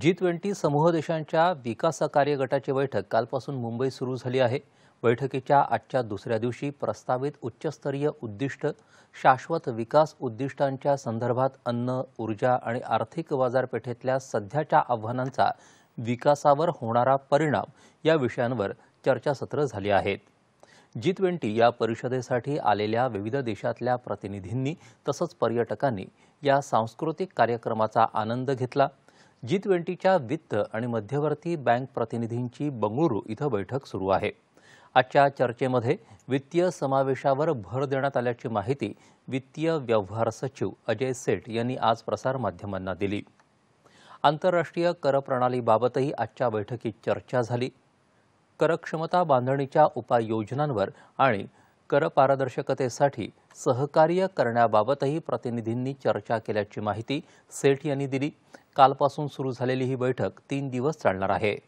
G twenty समूह देशांच्या विकास कार्य गटाची बैठक कालपासून मुंबईत सुरू झाली आहे बैठकीच्या आजच्या दुसऱ्या दिवशी प्रस्तावित उच्चस्तरीय उद्दिष्ट शाश्वत विकास उद्दिष्टांच्या संदर्भात अन्न ऊर्जा आणि आर्थिक बाजारपेठेतल्या सध्याच्या आव्हानांचा विकासावर होणारा परिणाम या विषयांवर चर्चासत्र झाली आहेत जी ट्वेंटी या परिषदेसाठी आलेल्या विविध देशातल्या प्रतिनिधींनी तसंच पर्यटकांनी या सांस्कृतिक कार्यक्रमाचा आनंद घेतला जी ट्वेंटीच्या वित्त आणि मध्यवर्ती बँक प्रतिनिधींची बंगळुरू इथं बैठक सुरू आहे आजच्या चर्चेमध्ये वित्तीय समावेशावर भर देण्यात आल्याची माहिती वित्तीय व्यवहार सचिव अजय सेठ यांनी आज प्रसारमाध्यमांना दिली आंतरराष्ट्रीय करप्रणालीबाबतही आजच्या बैठकीत चर्चा झाली करक्षमता बांधणीच्या उपाययोजनांवर आणि कर पारदर्शकतेसाठी सहकार्य करण्याबाबतही प्रतिनिधींनी चर्चा केल्याची माहिती सेठ यांनी दिली कालपासून सुरू झालेली ही बैठक तीन दिवस चालणार आहे